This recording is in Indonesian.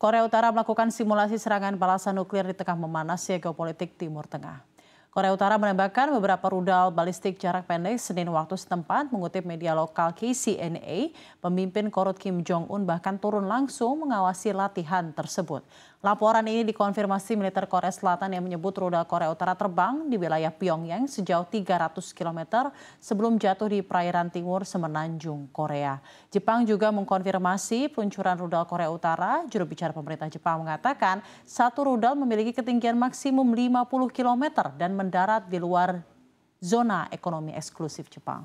Korea Utara melakukan simulasi serangan balasan nuklir di tengah memanasnya geopolitik Timur Tengah. Korea Utara menembakkan beberapa rudal balistik jarak pendek Senin waktu setempat mengutip media lokal KCNA, pemimpin Korut Kim Jong-un bahkan turun langsung mengawasi latihan tersebut. Laporan ini dikonfirmasi militer Korea Selatan yang menyebut rudal Korea Utara terbang di wilayah Pyongyang sejauh 300 km sebelum jatuh di perairan timur Semenanjung, Korea. Jepang juga mengkonfirmasi peluncuran rudal Korea Utara. Juru bicara pemerintah Jepang mengatakan satu rudal memiliki ketinggian maksimum 50 km dan mendarat di luar zona ekonomi eksklusif jepang